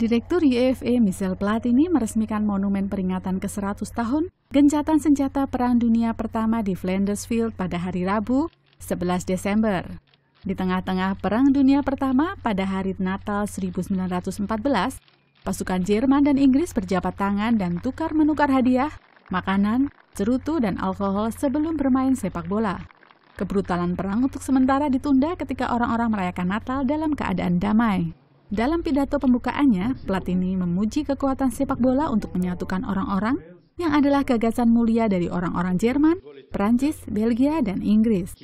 Direktur YFE Michel Platini meresmikan monumen peringatan ke-100 tahun gencatan senjata Perang Dunia Pertama di Flanders Field pada hari Rabu, 11 Desember. Di tengah-tengah Perang Dunia Pertama pada hari Natal 1914, pasukan Jerman dan Inggris berjabat tangan dan tukar-menukar hadiah, makanan, cerutu, dan alkohol sebelum bermain sepak bola. Kebrutalan perang untuk sementara ditunda ketika orang-orang merayakan Natal dalam keadaan damai. Dalam pidato pembukaannya, Platini memuji kekuatan sepak bola untuk menyatukan orang-orang yang adalah gagasan mulia dari orang-orang Jerman, Prancis, Belgia, dan Inggris.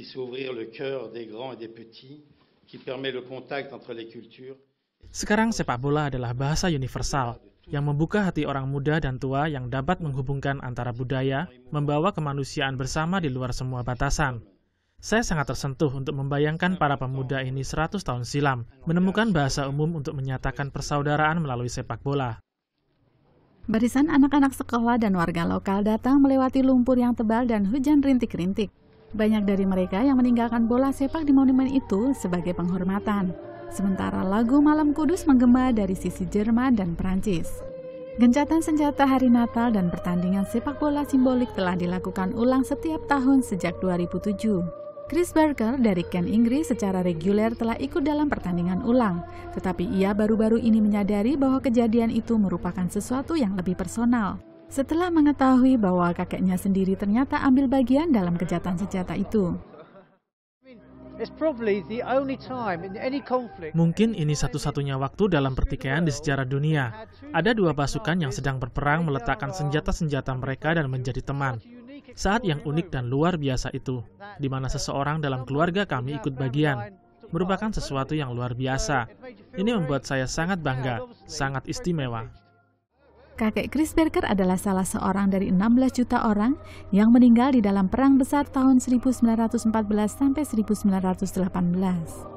Sekarang sepak bola adalah bahasa universal yang membuka hati orang muda dan tua yang dapat menghubungkan antara budaya, membawa kemanusiaan bersama di luar semua batasan. Saya sangat tersentuh untuk membayangkan para pemuda ini 100 tahun silam menemukan bahasa umum untuk menyatakan persaudaraan melalui sepak bola. Barisan anak-anak sekolah dan warga lokal datang melewati lumpur yang tebal dan hujan rintik-rintik. Banyak dari mereka yang meninggalkan bola sepak di monumen itu sebagai penghormatan. Sementara lagu Malam Kudus menggema dari sisi Jerman dan Perancis. Gencatan senjata hari Natal dan pertandingan sepak bola simbolik telah dilakukan ulang setiap tahun sejak 2007. Chris Barker dari Kent Inggris secara reguler telah ikut dalam pertandingan ulang, tetapi ia baru-baru ini menyadari bahwa kejadian itu merupakan sesuatu yang lebih personal. Setelah mengetahui bahwa kakeknya sendiri ternyata ambil bagian dalam kejahatan senjata itu. Mungkin ini satu-satunya waktu dalam pertikaian di sejarah dunia. Ada dua pasukan yang sedang berperang meletakkan senjata-senjata mereka dan menjadi teman. Saat yang unik dan luar biasa itu, di mana seseorang dalam keluarga kami ikut bagian, merupakan sesuatu yang luar biasa. Ini membuat saya sangat bangga, sangat istimewa. Kakek Chris Berger adalah salah seorang dari 16 juta orang yang meninggal di dalam Perang Besar tahun 1914 sampai 1918.